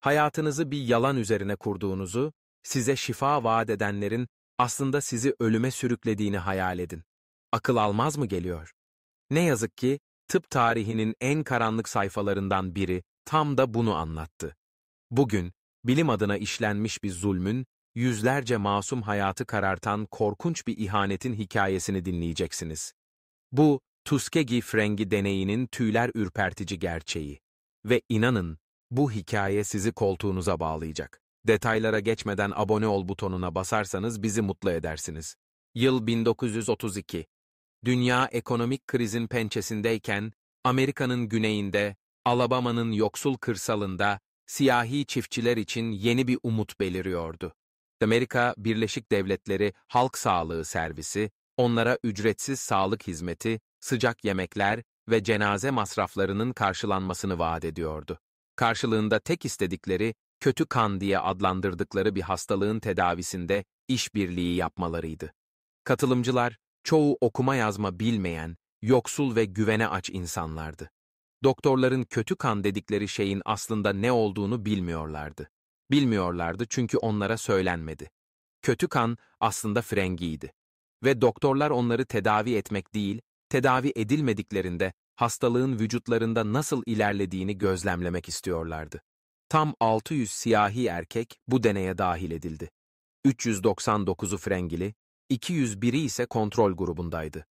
hayatınızı bir yalan üzerine kurduğunuzu, size şifa vaat edenlerin aslında sizi ölüme sürüklediğini hayal edin. Akıl almaz mı geliyor? Ne yazık ki tıp tarihinin en karanlık sayfalarından biri tam da bunu anlattı. Bugün bilim adına işlenmiş bir zulmün, yüzlerce masum hayatı karartan korkunç bir ihanetin hikayesini dinleyeceksiniz. Bu Tuskegee Frengi deneyinin tüyler ürpertici gerçeği. Ve inanın, bu hikaye sizi koltuğunuza bağlayacak. Detaylara geçmeden abone ol butonuna basarsanız bizi mutlu edersiniz. Yıl 1932. Dünya ekonomik krizin pençesindeyken, Amerika'nın güneyinde, Alabama'nın yoksul kırsalında, siyahi çiftçiler için yeni bir umut beliriyordu. Amerika Birleşik Devletleri Halk Sağlığı Servisi, onlara ücretsiz sağlık hizmeti, sıcak yemekler ve cenaze masraflarının karşılanmasını vaat ediyordu. Karşılığında tek istedikleri, kötü kan diye adlandırdıkları bir hastalığın tedavisinde işbirliği yapmalarıydı. Katılımcılar, çoğu okuma yazma bilmeyen, yoksul ve güvene aç insanlardı. Doktorların kötü kan dedikleri şeyin aslında ne olduğunu bilmiyorlardı. Bilmiyorlardı çünkü onlara söylenmedi. Kötü kan aslında frengiydi. Ve doktorlar onları tedavi etmek değil, tedavi edilmediklerinde hastalığın vücutlarında nasıl ilerlediğini gözlemlemek istiyorlardı. Tam 600 siyahi erkek bu deneye dahil edildi. 399'u frengili, 201'i ise kontrol grubundaydı.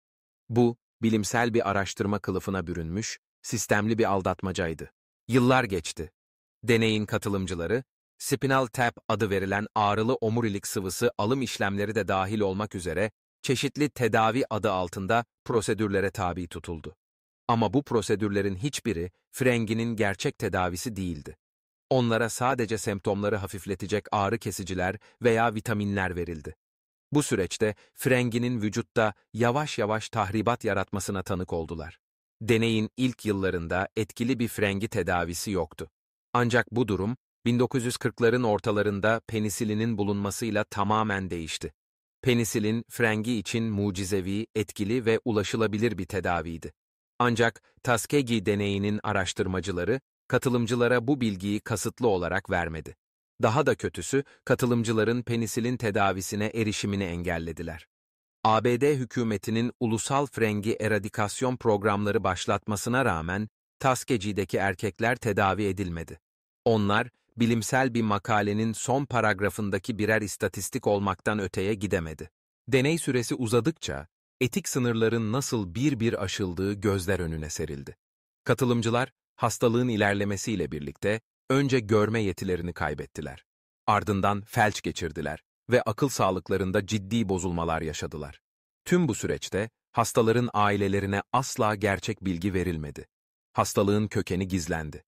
Bu, bilimsel bir araştırma kılıfına bürünmüş, sistemli bir aldatmacaydı. Yıllar geçti. Deneyin katılımcıları, spinal tap adı verilen ağrılı omurilik sıvısı alım işlemleri de dahil olmak üzere çeşitli tedavi adı altında prosedürlere tabi tutuldu. Ama bu prosedürlerin hiçbiri frenginin gerçek tedavisi değildi. Onlara sadece semptomları hafifletecek ağrı kesiciler veya vitaminler verildi. Bu süreçte frenginin vücutta yavaş yavaş tahribat yaratmasına tanık oldular. Deneyin ilk yıllarında etkili bir frengi tedavisi yoktu. Ancak bu durum 1940'ların ortalarında penisilinin bulunmasıyla tamamen değişti. Penisilin frengi için mucizevi, etkili ve ulaşılabilir bir tedaviydi. Ancak Tuskegee deneyinin araştırmacıları, katılımcılara bu bilgiyi kasıtlı olarak vermedi. Daha da kötüsü, katılımcıların penisilin tedavisine erişimini engellediler. ABD hükümetinin ulusal frengi eradikasyon programları başlatmasına rağmen, Taskegee'deki erkekler tedavi edilmedi. Onlar, bilimsel bir makalenin son paragrafındaki birer istatistik olmaktan öteye gidemedi. Deney süresi uzadıkça, etik sınırların nasıl bir bir aşıldığı gözler önüne serildi. Katılımcılar, hastalığın ilerlemesiyle birlikte önce görme yetilerini kaybettiler. Ardından felç geçirdiler ve akıl sağlıklarında ciddi bozulmalar yaşadılar. Tüm bu süreçte hastaların ailelerine asla gerçek bilgi verilmedi. Hastalığın kökeni gizlendi.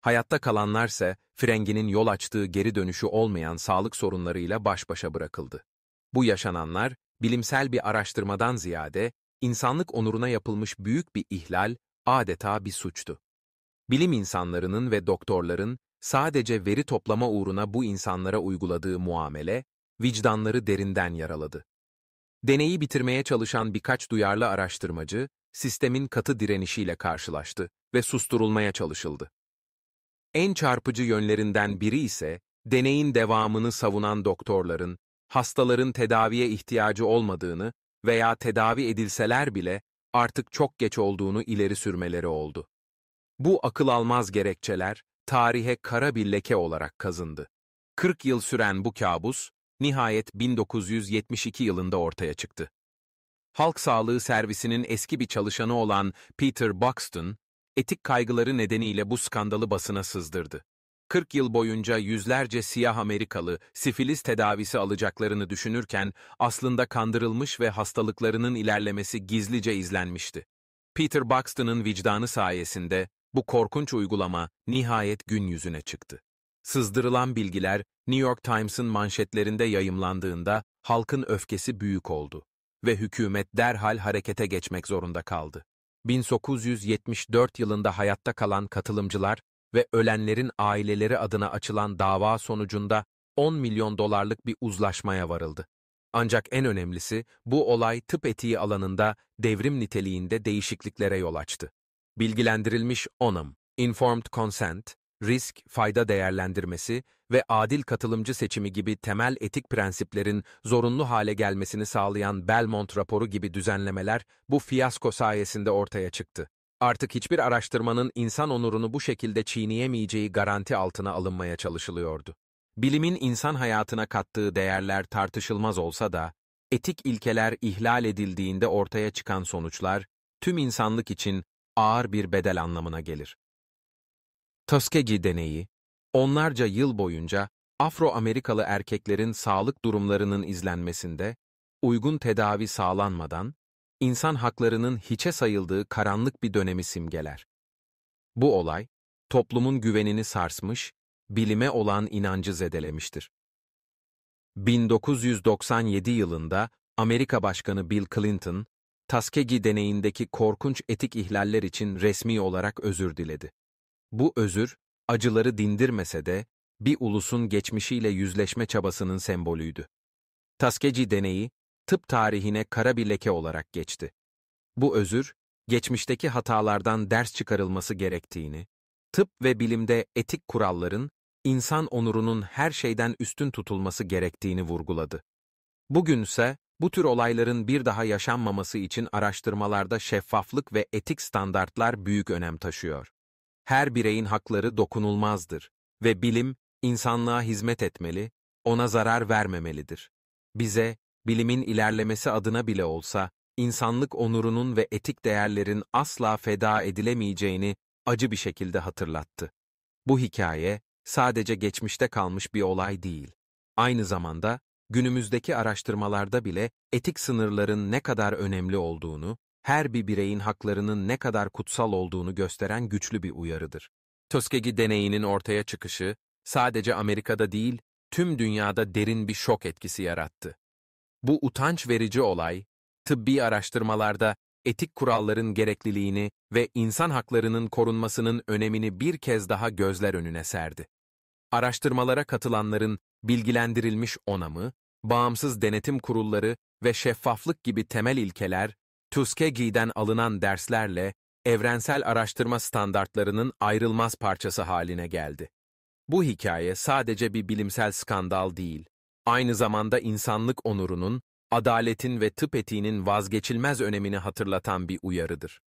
Hayatta kalanlar ise frenginin yol açtığı geri dönüşü olmayan sağlık sorunlarıyla baş başa bırakıldı. Bu yaşananlar bilimsel bir araştırmadan ziyade, insanlık onuruna yapılmış büyük bir ihlal, adeta bir suçtu. Bilim insanlarının ve doktorların sadece veri toplama uğruna bu insanlara uyguladığı muamele, vicdanları derinden yaraladı. Deneyi bitirmeye çalışan birkaç duyarlı araştırmacı, sistemin katı direnişiyle karşılaştı ve susturulmaya çalışıldı. En çarpıcı yönlerinden biri ise, deneyin devamını savunan doktorların hastaların tedaviye ihtiyacı olmadığını veya tedavi edilseler bile artık çok geç olduğunu ileri sürmeleri oldu. Bu akıl almaz gerekçeler tarihe kara bir leke olarak kazındı. 40 yıl süren bu kabus nihayet 1972 yılında ortaya çıktı. Halk Sağlığı Servisi'nin eski bir çalışanı olan Peter Buxton, etik kaygıları nedeniyle bu skandalı basına sızdırdı. 40 yıl boyunca yüzlerce siyah Amerikalı sifilis tedavisi alacaklarını düşünürken aslında kandırılmış ve hastalıklarının ilerlemesi gizlice izlenmişti. Peter Buxton'ın vicdanı sayesinde bu korkunç uygulama nihayet gün yüzüne çıktı. Sızdırılan bilgiler New York Times'ın manşetlerinde yayımlandığında halkın öfkesi büyük oldu ve hükümet derhal harekete geçmek zorunda kaldı. 1974 yılında hayatta kalan katılımcılar ve ölenlerin aileleri adına açılan dava sonucunda 10 milyon dolarlık bir uzlaşmaya varıldı. Ancak en önemlisi bu olay tıp etiği alanında devrim niteliğinde değişikliklere yol açtı. Bilgilendirilmiş onum, informed consent, risk, fayda değerlendirmesi ve adil katılımcı seçimi gibi temel etik prensiplerin zorunlu hale gelmesini sağlayan Belmont raporu gibi düzenlemeler bu fiyasko sayesinde ortaya çıktı. Artık hiçbir araştırmanın insan onurunu bu şekilde çiğneyemeyeceği garanti altına alınmaya çalışılıyordu. Bilimin insan hayatına kattığı değerler tartışılmaz olsa da, etik ilkeler ihlal edildiğinde ortaya çıkan sonuçlar, tüm insanlık için ağır bir bedel anlamına gelir. Tuskegee deneyi, onlarca yıl boyunca Afro-Amerikalı erkeklerin sağlık durumlarının izlenmesinde, uygun tedavi sağlanmadan, insan haklarının hiçe sayıldığı karanlık bir dönemi simgeler. Bu olay, toplumun güvenini sarsmış, bilime olan inancı zedelemiştir. 1997 yılında Amerika Başkanı Bill Clinton, Tuskegee deneyindeki korkunç etik ihlaller için resmi olarak özür diledi. Bu özür, acıları dindirmese de bir ulusun geçmişiyle yüzleşme çabasının sembolüydü. Tuskegee deneyi, tıp tarihine kara bir leke olarak geçti. Bu özür, geçmişteki hatalardan ders çıkarılması gerektiğini, tıp ve bilimde etik kuralların, insan onurunun her şeyden üstün tutulması gerektiğini vurguladı. Bugünse, bu tür olayların bir daha yaşanmaması için araştırmalarda şeffaflık ve etik standartlar büyük önem taşıyor. Her bireyin hakları dokunulmazdır ve bilim, insanlığa hizmet etmeli, ona zarar vermemelidir. Bize, Bilimin ilerlemesi adına bile olsa, insanlık onurunun ve etik değerlerin asla feda edilemeyeceğini acı bir şekilde hatırlattı. Bu hikaye, sadece geçmişte kalmış bir olay değil. Aynı zamanda, günümüzdeki araştırmalarda bile etik sınırların ne kadar önemli olduğunu, her bir bireyin haklarının ne kadar kutsal olduğunu gösteren güçlü bir uyarıdır. Tuskegee deneyinin ortaya çıkışı, sadece Amerika'da değil, tüm dünyada derin bir şok etkisi yarattı. Bu utanç verici olay, tıbbi araştırmalarda etik kuralların gerekliliğini ve insan haklarının korunmasının önemini bir kez daha gözler önüne serdi. Araştırmalara katılanların bilgilendirilmiş onamı, bağımsız denetim kurulları ve şeffaflık gibi temel ilkeler, Tuskeggee'den alınan derslerle evrensel araştırma standartlarının ayrılmaz parçası haline geldi. Bu hikaye sadece bir bilimsel skandal değil, Aynı zamanda insanlık onurunun, adaletin ve tıp etiğinin vazgeçilmez önemini hatırlatan bir uyarıdır.